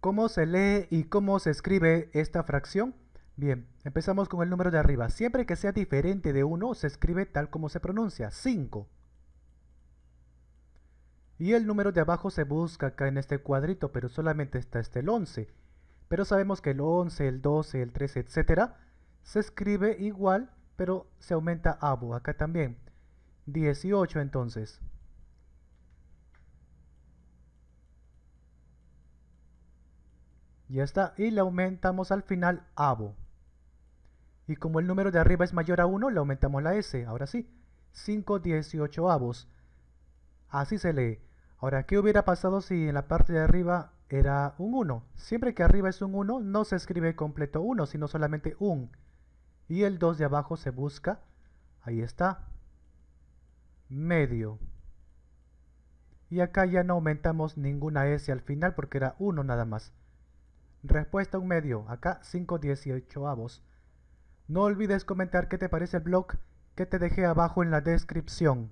¿Cómo se lee y cómo se escribe esta fracción? Bien, empezamos con el número de arriba. Siempre que sea diferente de 1, se escribe tal como se pronuncia, 5. Y el número de abajo se busca acá en este cuadrito, pero solamente está este el 11. Pero sabemos que el 11, el 12, el 13, etcétera, se escribe igual, pero se aumenta abo, acá también. 18 entonces. Ya está. Y le aumentamos al final abo. Y como el número de arriba es mayor a 1, le aumentamos la S. Ahora sí. 5 dieciocho avos. Así se lee. Ahora, ¿qué hubiera pasado si en la parte de arriba era un 1? Siempre que arriba es un 1, no se escribe completo 1, sino solamente 1, Y el 2 de abajo se busca. Ahí está. Medio. Y acá ya no aumentamos ninguna S al final porque era 1 nada más. Respuesta un medio, acá 518 avos. No olvides comentar qué te parece el blog que te dejé abajo en la descripción.